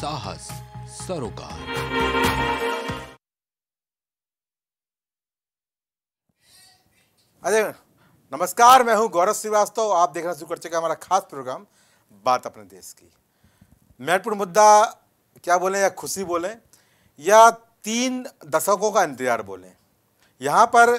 साहस सरोकार अरे नमस्कार मैं हूं गौरव श्रीवास्तव आप देखना शुरू कर चुके हमारा खास प्रोग्राम बात अपने देश की महत्वपूर्ण मुद्दा क्या बोलें या खुशी बोलें या तीन दशकों का इंतजार बोलें यहाँ पर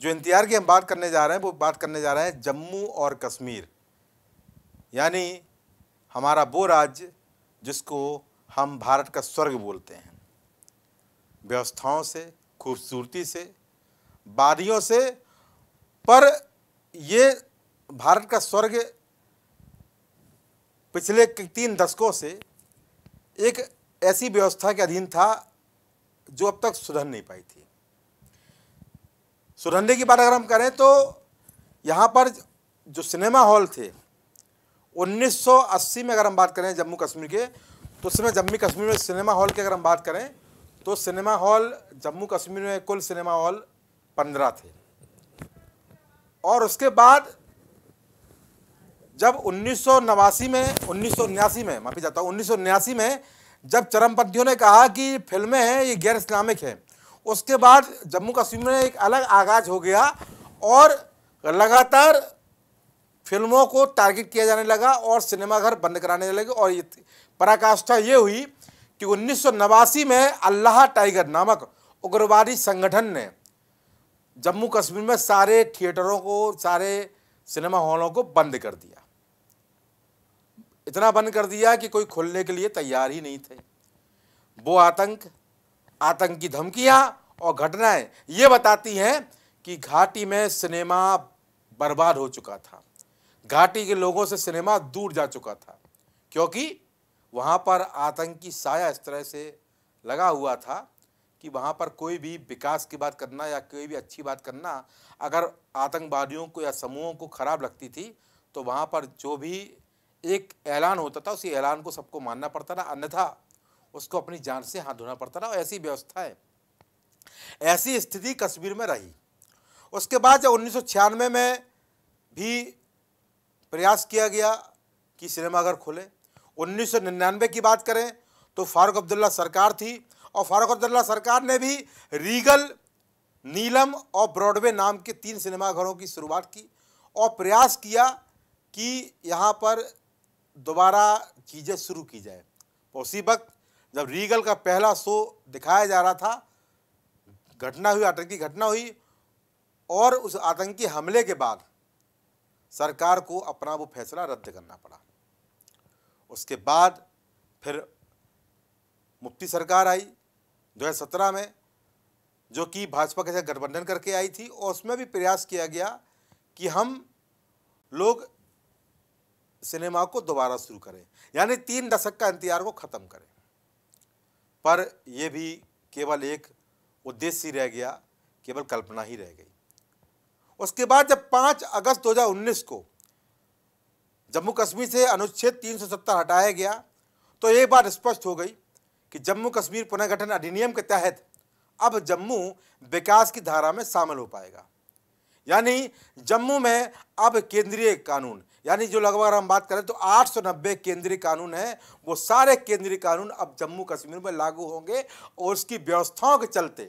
जो इंतजार की हम बात करने जा रहे हैं वो बात करने जा रहे हैं जम्मू और कश्मीर यानी हमारा वो राज्य जिसको हम भारत का स्वर्ग बोलते हैं व्यवस्थाओं से खूबसूरती से वादियों से पर ये भारत का स्वर्ग पिछले तीन दशकों से एक ऐसी व्यवस्था के अधीन था जो अब तक सुधर नहीं पाई थी सुधरने की बात अगर हम करें तो यहाँ पर जो सिनेमा हॉल थे 1980 में अगर हम बात करें जम्मू कश्मीर के तो उस समय जम्मू कश्मीर में सिनेमा हॉल की अगर हम बात करें तो सिनेमा हॉल जम्मू कश्मीर में कुल सिनेमा हॉल पंद्रह थे और उसके बाद जब उन्नीस में उन्नीस में माफी जाता हूँ उन्नीस में जब चरमपंथियों ने कहा कि फिल्में हैं ये गैर इस्लामिक हैं उसके बाद जम्मू कश्मीर में एक अलग आगाज हो गया और लगातार फिल्मों को टारगेट किया जाने लगा और सिनेमाघर बंद कराने लगे और ये पराकाष्ठा ये हुई कि उन्नीस में अल्लाह टाइगर नामक उग्रवादी संगठन ने जम्मू कश्मीर में सारे थिएटरों को सारे सिनेमा हॉलों को बंद कर दिया इतना बंद कर दिया कि कोई खुलने के लिए तैयार ही नहीं थे वो आतंक आतंक की और घटनाएं ये बताती हैं कि घाटी में सिनेमा बर्बाद हो चुका था घाटी के लोगों से सिनेमा दूर जा चुका था क्योंकि वहाँ पर आतंकी साया इस तरह से लगा हुआ था कि वहाँ पर कोई भी विकास की बात करना या कोई भी अच्छी बात करना अगर आतंकवादियों को या समूहों को खराब लगती थी तो वहाँ पर जो भी एक ऐलान होता था उसी ऐलान को सबको मानना पड़ता था अन्यथा उसको अपनी जान से हाथ धोना पड़ता था और ऐसी व्यवस्था है ऐसी स्थिति कश्मीर में रही उसके बाद जब उन्नीस में भी प्रयास किया गया कि सिनेमाघर खोले 1999 की बात करें तो फारूक अब्दुल्ला सरकार थी और फारूक अब्दुल्ला सरकार ने भी रीगल नीलम और ब्रॉडवे नाम के तीन सिनेमाघरों की शुरुआत की और प्रयास किया कि यहाँ पर दोबारा चीज़ें शुरू की जाए उसी वक्त जब रीगल का पहला शो दिखाया जा रहा था घटना हुई आतंकी घटना हुई और उस आतंकी हमले के बाद सरकार को अपना वो फैसला रद्द करना पड़ा उसके बाद फिर मुफ्ती सरकार आई 2017 में जो कि भाजपा के साथ गठबंधन करके आई थी और उसमें भी प्रयास किया गया कि हम लोग सिनेमा को दोबारा शुरू करें यानी तीन दशक का इंतजार को ख़त्म करें पर यह भी केवल एक उद्देश्य ही रह गया केवल कल्पना ही रह गई उसके बाद जब 5 अगस्त 2019 को जम्मू कश्मीर से अनुच्छेद 370 हटाया गया तो ये बात स्पष्ट हो गई कि जम्मू कश्मीर पुनर्गठन अधिनियम के तहत अब जम्मू विकास की धारा में शामिल हो पाएगा यानी जम्मू में अब केंद्रीय कानून यानी जो लगभग हम बात करें तो 890 केंद्रीय कानून हैं वो सारे केंद्रीय कानून अब जम्मू कश्मीर में लागू होंगे और उसकी व्यवस्थाओं के चलते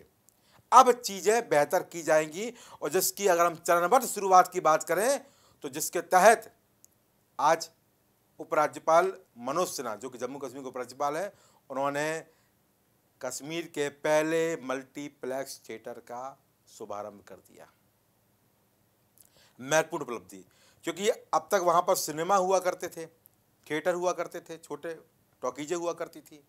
अब चीज़ें बेहतर की जाएंगी और जिसकी अगर हम चरणबद्ध शुरुआत की बात करें तो जिसके तहत आज उपराज्यपाल मनोज सिन्हा जो कि जम्मू कश्मीर के उपराज्यपाल हैं उन्होंने कश्मीर के पहले मल्टीप्लेक्स थिएटर का शुभारंभ कर दिया महत्वपूर्ण उपलब्धि क्योंकि अब तक वहाँ पर सिनेमा हुआ करते थे थिएटर हुआ करते थे छोटे टॉकीजें हुआ करती थी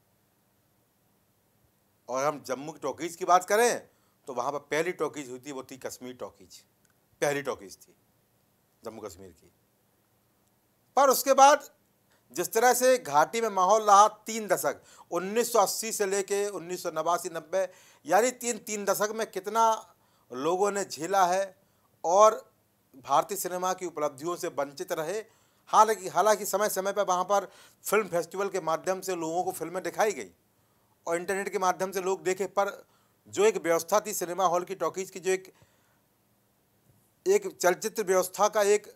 और हम जम्मू की टॉकीज़ की बात करें तो वहाँ पर पहली टॉकीज़ हुई थी वो थी कश्मीर टॉकीज पहली टॉकीज़ थी जम्मू कश्मीर की पर उसके बाद जिस तरह से घाटी में माहौल रहा तीन दशक 1980 से लेके उन्नीस सौ नवासी नब्बे यानी तीन तीन दशक में कितना लोगों ने झेला है और भारतीय सिनेमा की उपलब्धियों से वंचित रहे हालांकि हालांकि समय समय पर वहाँ पर फिल्म फेस्टिवल के माध्यम से लोगों को फिल्में दिखाई गई और इंटरनेट के माध्यम से लोग देखे पर जो एक व्यवस्था थी सिनेमा हॉल की टॉकीज़ की जो एक एक चलचित्र व्यवस्था का एक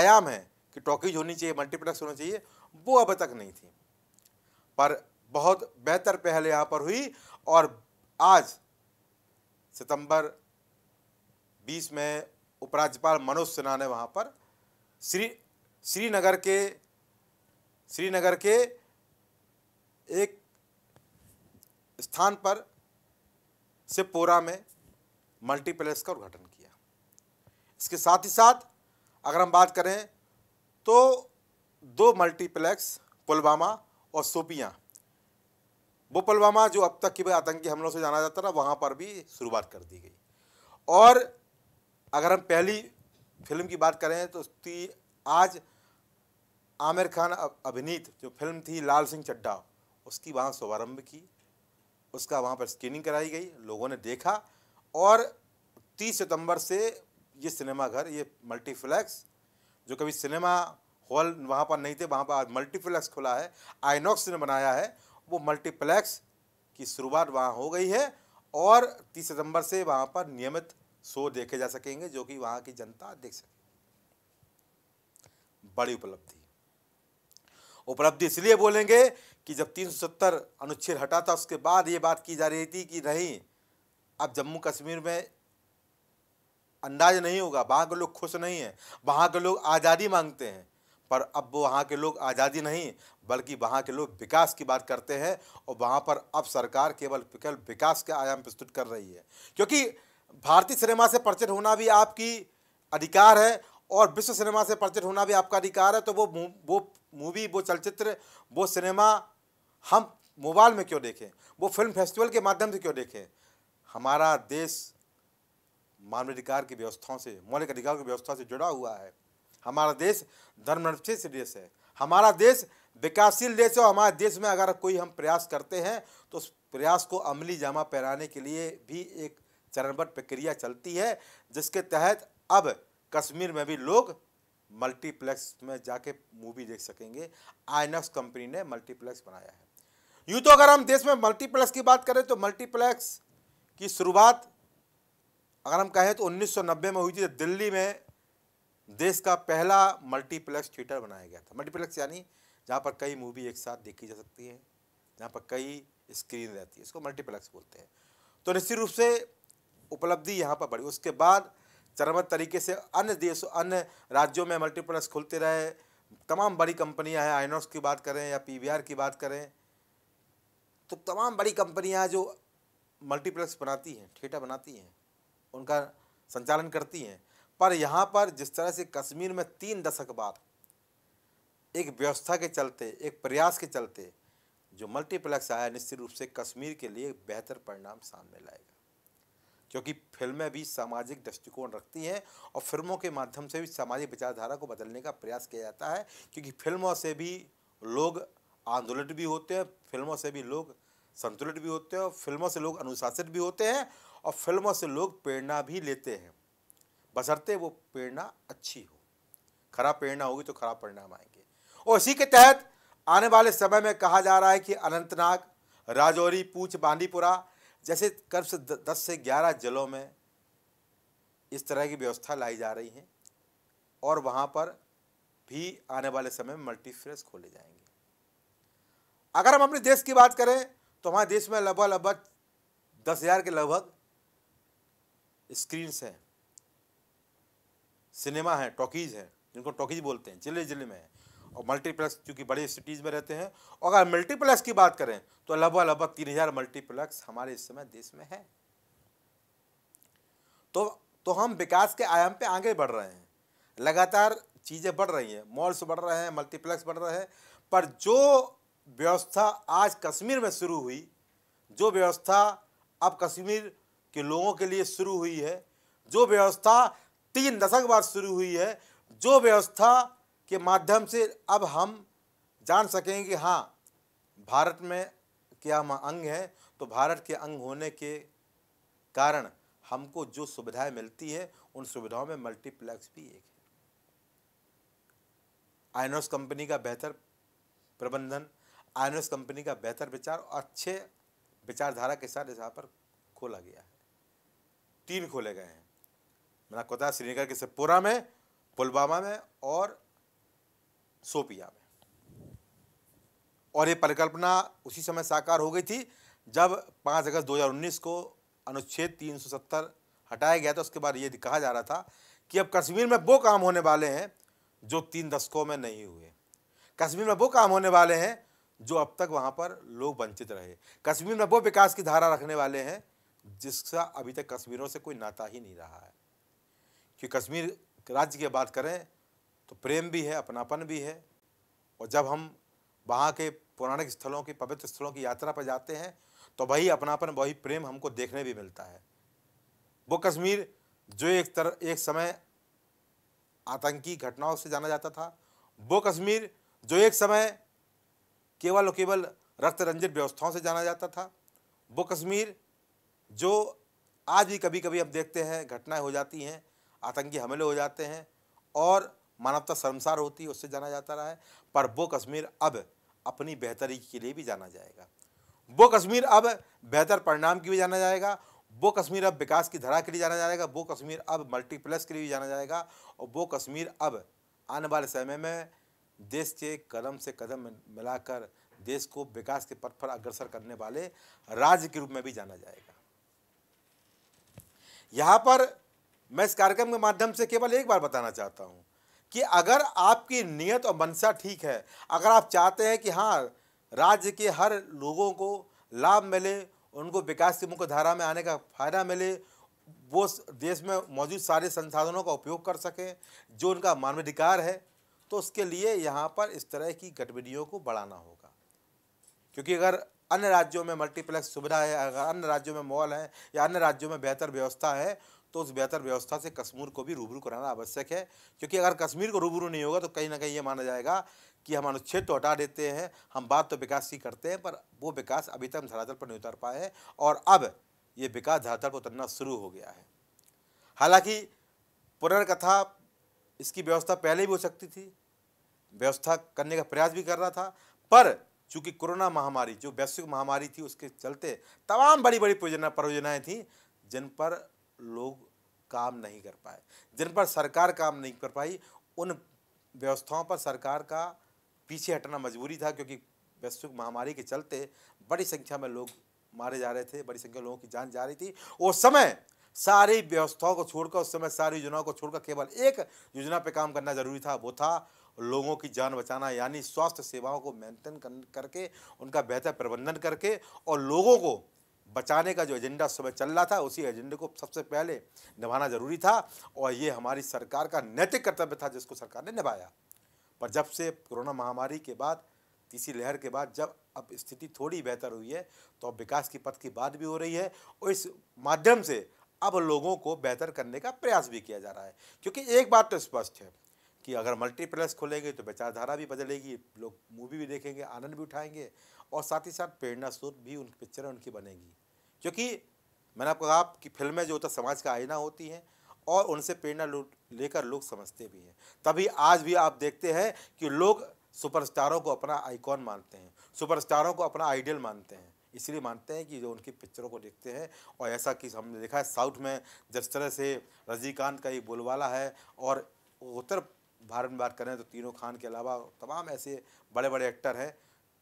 आयाम है कि टॉकीज होनी चाहिए मल्टीप्लेक्स होना चाहिए वो अब तक नहीं थी पर बहुत बेहतर पहल यहाँ पर हुई और आज सितंबर 20 में उपराज्यपाल मनोज सिन्हा ने वहाँ पर श्री श्रीनगर के श्रीनगर के एक स्थान पर सिपोरा में मल्टीप्लेक्स का उद्घाटन किया इसके साथ ही साथ अगर हम बात करें तो दो मल्टीप्लेक्स पुलवामा और सोपिया वो पुलवामा जो अब तक के आतंकी हमलों से जाना जाता था वहाँ पर भी शुरुआत कर दी गई और अगर हम पहली फिल्म की बात करें तो उसकी आज आमिर खान अभिनीत जो फिल्म थी लाल सिंह चड्डा उसकी वहाँ शुभारम्भ की उसका वहाँ पर स्क्रीनिंग कराई गई लोगों ने देखा और 30 सितंबर से ये सिनेमाघर ये मल्टीफ्लैक्स जो कभी सिनेमा हॉल वहाँ पर नहीं थे वहाँ पर आज मल्टीप्लेक्स खुला है आइनॉक्स ने बनाया है वो मल्टीप्लेक्स की शुरुआत वहाँ हो गई है और तीस सितंबर से वहाँ पर नियमित शो देखे जा सकेंगे जो कि वहाँ की जनता देख सके बड़ी उपलब्धि उपलब्धि इसलिए बोलेंगे कि जब 370 अनुच्छेद हटा था उसके बाद ये बात की जा रही थी कि नहीं अब जम्मू कश्मीर में अंदाज नहीं होगा वहाँ के लोग खुश नहीं हैं वहाँ के लोग आज़ादी मांगते हैं पर अब वहाँ के लोग आज़ादी नहीं बल्कि वहाँ के लोग विकास की बात करते हैं और वहाँ पर अब सरकार केवल केवल विकास का आयाम प्रस्तुत कर रही है क्योंकि भारतीय सिनेमा से परिचित होना भी आपकी अधिकार है और विश्व सिनेमा से परिचित होना भी आपका अधिकार है तो वो वो मूवी वो चलचित्र वो सिनेमा हम मोबाइल में क्यों देखें वो फिल्म फेस्टिवल के माध्यम से क्यों देखें हमारा देश मानवाधिकार की व्यवस्थाओं से मौलिक अधिकार की व्यवस्था से जुड़ा हुआ है हमारा देश धर्मनिरपेक्ष देश है हमारा देश विकासशील देश है और हमारे देश में अगर कोई हम प्रयास करते हैं तो उस प्रयास को अमली जामा पहनाने के लिए भी एक चरणबद्ध प्रक्रिया चलती है जिसके तहत अब कश्मीर में भी लोग मल्टीप्लेक्स में जाके मूवी देख सकेंगे आइनक्स कंपनी ने मल्टीप्लेक्स बनाया है यूँ तो अगर हम देश में मल्टीप्लेक्स की बात करें तो मल्टीप्लेक्स की शुरुआत अगर हम कहें तो 1990 में हुई थी दिल्ली में देश का पहला मल्टीप्लेक्स थिएटर बनाया गया था मल्टीप्लेक्स यानी जहाँ पर कई मूवी एक साथ देखी जा सकती है जहाँ पर कई स्क्रीन रहती है इसको मल्टीप्लेक्स बोलते हैं तो निश्चित रूप से उपलब्धि यहाँ पर बढ़ी उसके बाद चरमत तरीके से अन्य देशों अन्य राज्यों में मल्टीप्लेक्स खुलते रहे तमाम बड़ी कंपनियाँ हैं आइनॉक्स की बात करें या पी की बात करें तो तमाम बड़ी कंपनियाँ जो मल्टीप्लेक्स बनाती हैं थिएटर बनाती हैं उनका संचालन करती हैं पर यहाँ पर जिस तरह से कश्मीर में तीन दशक बाद एक व्यवस्था के चलते एक प्रयास के चलते जो मल्टीप्लेक्स आया निश्चित रूप से कश्मीर के लिए बेहतर परिणाम सामने लाएगा क्योंकि फिल्में भी सामाजिक दृष्टिकोण रखती हैं और फिल्मों के माध्यम से भी सामाजिक विचारधारा को बदलने का प्रयास किया जाता है क्योंकि फिल्मों से भी लोग आंदोलित भी होते हैं फिल्मों से भी लोग संतुलित भी होते हैं और फिल्मों से लोग अनुशासित भी होते हैं और फिल्मों से लोग प्रेरणा भी लेते हैं बसरते वो प्रेरणा अच्छी हो खराब प्रेरणा होगी तो खराब परिणाम आएंगे और इसी के तहत आने वाले समय में कहा जा रहा है कि अनंतनाग राजौरी पूछ बांदीपुरा जैसे कब से दस से ग्यारह जिलों में इस तरह की व्यवस्था लाई जा रही है और वहाँ पर भी आने वाले समय में मल्टीफ्लेक्स खोले जाएंगे अगर हम अपने देश की बात करें तो हमारे देश में लगभग लगभग दस हज़ार के लगभग स्क्रीन्स हैं सिनेमा है टॉकीज़ है जिनको टॉकीज बोलते हैं जिले जिले में है और मल्टीप्लेक्स क्योंकि बड़े सिटीज़ में रहते हैं और अगर मल्टीप्लेक्स की बात करें तो लगभग लगभग तीन हज़ार मल्टीप्लेक्स हमारे इस समय देश में है तो तो हम विकास के आयाम पे आगे बढ़ रहे हैं लगातार चीज़ें बढ़ रही हैं मॉल्स बढ़ रहे हैं मल्टीप्लेक्स बढ़ रहे हैं पर जो व्यवस्था आज कश्मीर में शुरू हुई जो व्यवस्था अब कश्मीर कि लोगों के लिए शुरू हुई है जो व्यवस्था तीन दशक बाद शुरू हुई है जो व्यवस्था के माध्यम से अब हम जान सकें कि हाँ भारत में क्या हम अंग है तो भारत के अंग होने के कारण हमको जो सुविधाएं मिलती है उन सुविधाओं में मल्टीप्लेक्स भी एक है आइनोस कंपनी का बेहतर प्रबंधन आइनोस कंपनी का बेहतर विचार और अच्छे विचारधारा के साथ इस यहाँ पर खोला गया है तीन खोले गए हैं मैंने आपको बताया श्रीनगर के सिपोरा में पुलवामा में और सोपिया में और ये परिकल्पना उसी समय साकार हो गई थी जब 5 अगस्त 2019 को अनुच्छेद 370 हटाया गया था उसके बाद ये कहा जा रहा था कि अब कश्मीर में वो काम होने वाले हैं जो तीन दशकों में नहीं हुए कश्मीर में वो काम होने वाले हैं जो अब तक वहाँ पर लोग वंचित रहे कश्मीर में वो विकास की धारा रखने वाले हैं जिसका अभी तक कश्मीरों से कोई नाता ही नहीं रहा है कि कश्मीर राज्य की बात करें तो प्रेम भी है अपनापन भी है और जब हम वहाँ के पौराणिक स्थलों की पवित्र स्थलों की यात्रा पर जाते हैं तो वही अपनापन वही प्रेम हमको देखने भी मिलता है वो कश्मीर जो एक तरह एक समय आतंकी घटनाओं से जाना जाता था वो कश्मीर जो एक समय केवल और केवल रक्त रंजित व्यवस्थाओं से जाना जाता था वो कश्मीर जो आज भी कभी कभी हम देखते हैं घटनाएं हो जाती हैं आतंकी हमले हो जाते हैं और मानवता शर्मसार होती है उससे जाना जाता रहा है पर वो कश्मीर अब अपनी बेहतरी के लिए भी जाना जाएगा वो कश्मीर अब बेहतर परिणाम के लिए जाना जाएगा वो कश्मीर अब विकास की धरा के लिए जाना जाएगा वो कश्मीर अब मल्टीप्लेक्स के लिए जाना जाएगा और वो कश्मीर अब आने वाले समय में देश के कदम से कदम मिलाकर देश को विकास के पथ पर अग्रसर करने वाले राज्य के रूप में भी जाना जाएगा यहाँ पर मैं इस कार्यक्रम के माध्यम से केवल एक बार बताना चाहता हूँ कि अगर आपकी नीयत और मनसा ठीक है अगर आप चाहते हैं कि हाँ राज्य के हर लोगों को लाभ मिले उनको विकास की मुख्यधारा में आने का फायदा मिले वो देश में मौजूद सारे संसाधनों का उपयोग कर सकें जो उनका मानवाधिकार है तो उसके लिए यहाँ पर इस तरह की गतिविधियों को बढ़ाना होगा क्योंकि अगर अन्य राज्यों में मल्टीप्लेक्स सुविधा है अगर अन्य राज्यों में मॉल है या अन्य राज्यों में बेहतर व्यवस्था है तो उस बेहतर व्यवस्था से कश्मीर को भी रूबरू कराना आवश्यक है क्योंकि अगर कश्मीर को रूबरू नहीं होगा तो कहीं ना कहीं ये माना जाएगा कि हम अनुच्छेद तो हटा देते हैं हम बात तो विकास की करते हैं पर वो विकास अभी तक धरातल पर नहीं उतर पाए हैं और अब ये विकास धरातल पर उतरना शुरू हो गया है हालांकि पुनर्कथा इसकी व्यवस्था पहले भी हो सकती थी व्यवस्था करने का प्रयास भी कर रहा था पर चूँकि कोरोना महामारी जो वैश्विक महामारी थी उसके चलते तमाम बड़ी बड़ी परियोजना परियोजनाएँ थीं जिन पर लोग काम नहीं कर पाए जिन पर सरकार काम नहीं कर पाई उन व्यवस्थाओं पर सरकार का पीछे हटना मजबूरी था क्योंकि वैश्विक महामारी के चलते बड़ी संख्या में लोग मारे जा रहे थे बड़ी संख्या में लोगों की जान जा रही थी उस समय सारी व्यवस्थाओं को छोड़कर उस समय सारी योजनाओं को छोड़कर केवल एक योजना पे काम करना जरूरी था वो था लोगों की जान बचाना यानी स्वास्थ्य सेवाओं को मेंटेन करके उनका बेहतर प्रबंधन करके और लोगों को बचाने का जो एजेंडा सुबह चल रहा था उसी एजेंडे को सबसे पहले निभाना जरूरी था और ये हमारी सरकार का नैतिक कर्तव्य था जिसको सरकार ने निभाया पर जब से कोरोना महामारी के बाद तीसरी लहर के बाद जब अब स्थिति थोड़ी बेहतर हुई है तो अब विकास की पथ की बात भी हो रही है और इस माध्यम से अब लोगों को बेहतर करने का प्रयास भी किया जा रहा है क्योंकि एक बात तो स्पष्ट है कि अगर मल्टीप्लेक्स खुलेंगे तो विचारधारा भी बदलेगी लोग मूवी भी देखेंगे आनंद भी उठाएंगे और साथ ही साथ प्रेरणा स्रोत भी उनकी पिक्चरें उनकी बनेगी क्योंकि मैंने आपको कहा कि फिल्में जो होता समाज का आईना होती हैं और उनसे प्रेरणा लेकर लोग समझते भी हैं तभी आज भी आप देखते हैं कि लोग सुपरस्टारों को अपना आइकॉन मानते हैं सुपरस्टारों को अपना आइडियल मानते हैं इसलिए मानते हैं कि जो उनकी पिक्चरों को देखते हैं और ऐसा कि हमने देखा है साउथ में जिस तरह से रजनीकांत का एक बोलवाला है और उत्तर भारत में बात करें तो तीनों खान के अलावा तमाम ऐसे बड़े बड़े एक्टर हैं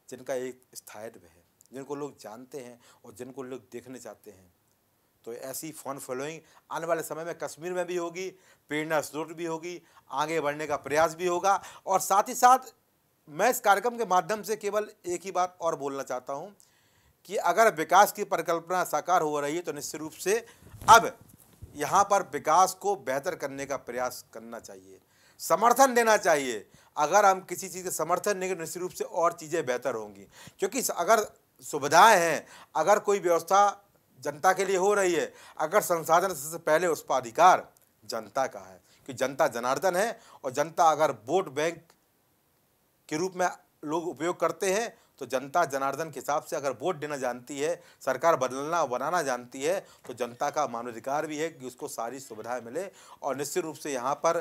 जिनका एक स्थायित्व है जिनको लोग जानते हैं और जिनको लोग देखने चाहते हैं तो ऐसी फॉन फॉलोइंग आने वाले समय में कश्मीर में भी होगी प्रेरणा स्रोत भी होगी आगे बढ़ने का प्रयास भी होगा और साथ ही साथ मैं इस कार्यक्रम के माध्यम से केवल एक ही बात और बोलना चाहता हूँ कि अगर विकास की परिकल्पना साकार हो रही है तो निश्चित रूप से अब यहाँ पर विकास को बेहतर करने का प्रयास करना चाहिए समर्थन देना चाहिए अगर हम किसी चीज़ का समर्थन देंगे निश्चित रूप से और चीज़ें बेहतर होंगी क्योंकि अगर सुविधाएं हैं अगर कोई व्यवस्था जनता के लिए हो रही है अगर संसाधन सबसे पहले उस पर अधिकार जनता का है कि जनता जनार्दन है और जनता अगर वोट बैंक के रूप में लोग उपयोग करते हैं तो जनता जनार्दन के हिसाब से अगर वोट देना जानती है सरकार बदलना बनाना जानती है तो जनता का मानवाधिकार भी है कि उसको सारी सुविधाएं मिले और निश्चित रूप से यहाँ पर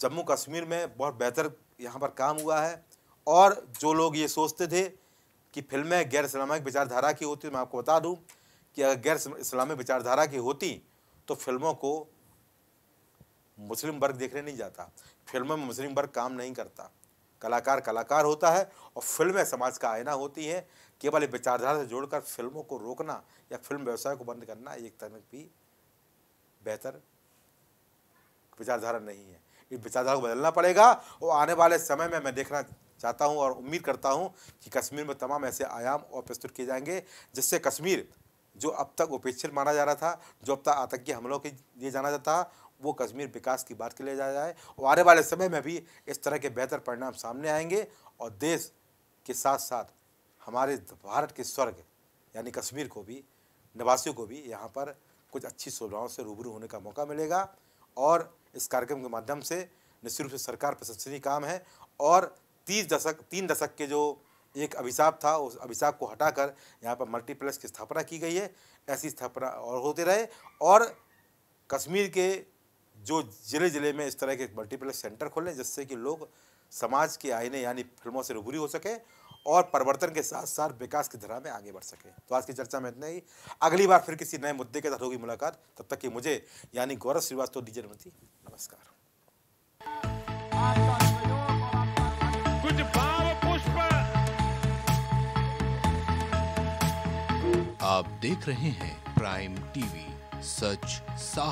जम्मू कश्मीर में बहुत बेहतर यहाँ पर काम हुआ है और जो लोग ये सोचते थे कि फिल्में गैर इस्लामिक विचारधारा की होती मैं आपको बता दूँ कि अगर गैर इस्लामिक विचारधारा की होती तो फिल्मों को मुस्लिम वर्ग देखने नहीं जाता फिल्मों में मुस्लिम वर्ग काम नहीं करता कलाकार कलाकार होता है और फिल्में समाज का आयना होती हैं केवल विचारधारा से जोड़कर फिल्मों को रोकना या फिल्म व्यवसाय को बंद करना एक तरह भी बेहतर विचारधारा नहीं है विचारधारा को बदलना पड़ेगा और आने वाले समय में मैं देखना चाहता हूँ और उम्मीद करता हूँ कि कश्मीर में तमाम ऐसे आयाम और प्रस्तुत किए जाएंगे जिससे कश्मीर जो अब तक उपेक्षित माना जा रहा था जो अब तक आतंकी हमलों के लिए जाना जाता वो कश्मीर विकास की बात के लिए जाया जाए और आने वाले समय में भी इस तरह के बेहतर परिणाम सामने आएंगे और देश के साथ साथ हमारे भारत के स्वर्ग यानी कश्मीर को भी निवासियों को भी यहाँ पर कुछ अच्छी सुविधाओं से रूबरू होने का मौका मिलेगा और इस कार्यक्रम के माध्यम से निश्चित रूप से सरकार प्रशंसनीय काम है और तीस दशक तीन दशक के जो एक अभिशाप था उस अभिशाप को हटाकर यहाँ पर मल्टीप्लेक्स की स्थापना की गई है ऐसी स्थापना और होते रहे और कश्मीर के जो ज़िले ज़िले में इस तरह के मल्टीप्लेक्स सेंटर खोलें जिससे कि लोग समाज के आईने यानी फिल्मों से रूबरी हो सकें और परिवर्तन के साथ साथ विकास की धरा में आगे बढ़ सकें तो आज की चर्चा में इतना ही अगली बार फिर किसी नए मुद्दे के साथ होगी मुलाकात तब तक कि मुझे यानी गौरव श्रीवास्तव दीजिए अनुमति नमस्कार कुछ बाल पुष्प आप देख रहे हैं प्राइम टीवी सच साह